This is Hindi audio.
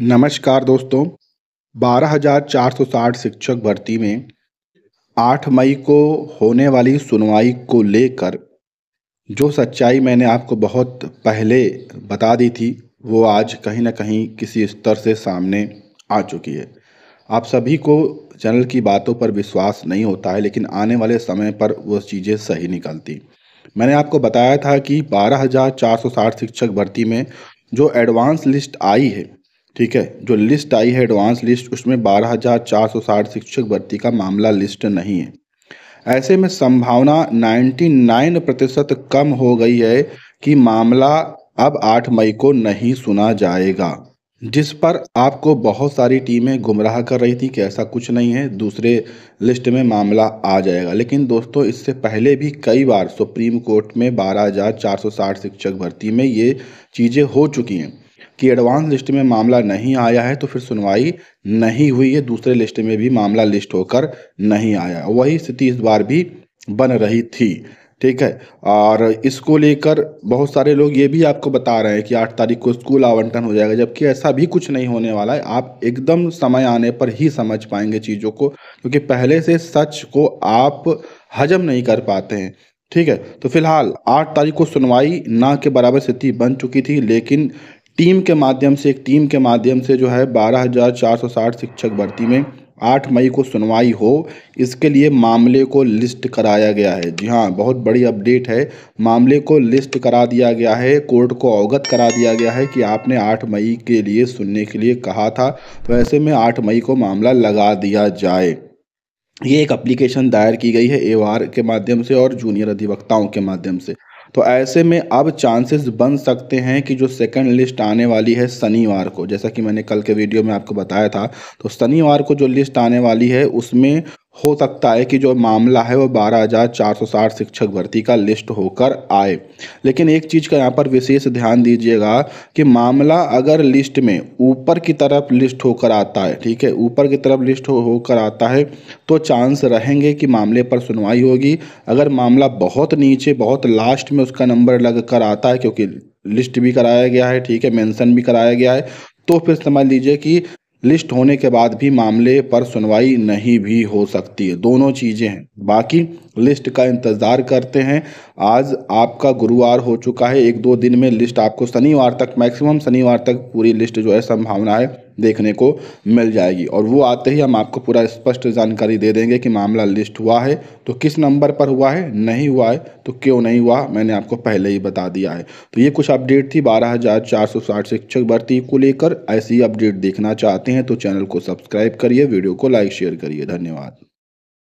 नमस्कार दोस्तों 12,460 शिक्षक भर्ती में 8 मई को होने वाली सुनवाई को लेकर जो सच्चाई मैंने आपको बहुत पहले बता दी थी वो आज कहीं ना कहीं किसी स्तर से सामने आ चुकी है आप सभी को चैनल की बातों पर विश्वास नहीं होता है लेकिन आने वाले समय पर वो चीज़ें सही निकलती मैंने आपको बताया था कि 12,460 शिक्षक भर्ती में जो एडवांस लिस्ट आई है ठीक है जो लिस्ट आई है एडवांस लिस्ट उसमें बारह हजार चार सौ साठ शिक्षक भर्ती का मामला लिस्ट नहीं है ऐसे में संभावना 99 प्रतिशत कम हो गई है कि मामला अब 8 मई को नहीं सुना जाएगा जिस पर आपको बहुत सारी टीमें गुमराह कर रही थी कि ऐसा कुछ नहीं है दूसरे लिस्ट में मामला आ जाएगा लेकिन दोस्तों इससे पहले भी कई बार सुप्रीम कोर्ट में 12,460 शिक्षक भर्ती में ये चीज़ें हो चुकी हैं कि एडवांस लिस्ट में मामला नहीं आया है तो फिर सुनवाई नहीं हुई है दूसरे लिस्ट में भी मामला लिस्ट होकर नहीं आया वही स्थिति इस बार भी बन रही थी ठीक है और इसको लेकर बहुत सारे लोग ये भी आपको बता रहे हैं कि आठ तारीख को स्कूल आवंटन हो जाएगा जबकि ऐसा भी कुछ नहीं होने वाला है आप एकदम समय आने पर ही समझ पाएंगे चीज़ों को क्योंकि पहले से सच को आप हजम नहीं कर पाते हैं ठीक है तो फिलहाल आठ तारीख को सुनवाई ना के बराबर स्थिति बन चुकी थी लेकिन टीम के माध्यम से एक टीम के माध्यम से जो है बारह हज़ार चार सौ साठ शिक्षक भर्ती में आठ मई को सुनवाई हो इसके लिए मामले को लिस्ट कराया गया है जी हाँ बहुत बड़ी अपडेट है मामले को लिस्ट करा दिया गया है कोर्ट को अवगत करा दिया गया है कि आपने आठ मई के लिए सुनने के लिए कहा था तो ऐसे में आठ मई को मामला लगा दिया जाए ये एक अप्लीकेशन दायर की गई है ए के माध्यम से और जूनियर अधिवक्ताओं के माध्यम से तो ऐसे में अब चांसेस बन सकते हैं कि जो सेकंड लिस्ट आने वाली है शनिवार को जैसा कि मैंने कल के वीडियो में आपको बताया था तो शनिवार को जो लिस्ट आने वाली है उसमें हो सकता है कि जो मामला है वो 12,460 शिक्षक भर्ती का लिस्ट होकर आए लेकिन एक चीज़ का यहाँ पर विशेष ध्यान दीजिएगा कि मामला अगर लिस्ट में ऊपर की तरफ लिस्ट होकर आता है ठीक है ऊपर की तरफ लिस्ट होकर हो आता है तो चांस रहेंगे कि मामले पर सुनवाई होगी अगर मामला बहुत नीचे बहुत लास्ट में उसका नंबर लग कर आता है क्योंकि लिस्ट भी कराया गया है ठीक है मैंसन भी कराया गया है तो फिर समझ लीजिए कि लिस्ट होने के बाद भी मामले पर सुनवाई नहीं भी हो सकती है दोनों चीज़ें हैं बाकी लिस्ट का इंतज़ार करते हैं आज आपका गुरुवार हो चुका है एक दो दिन में लिस्ट आपको शनिवार तक मैक्सिमम शनिवार तक पूरी लिस्ट जो है संभावना है देखने को मिल जाएगी और वो आते ही हम आपको पूरा स्पष्ट जानकारी दे देंगे कि मामला लिस्ट हुआ है तो किस नंबर पर हुआ है नहीं हुआ है तो क्यों नहीं हुआ मैंने आपको पहले ही बता दिया है तो ये कुछ अपडेट थी बारह शिक्षक भर्ती को लेकर ऐसी अपडेट देखना चाहते हैं तो चैनल को सब्सक्राइब करिए वीडियो को लाइक शेयर करिए धन्यवाद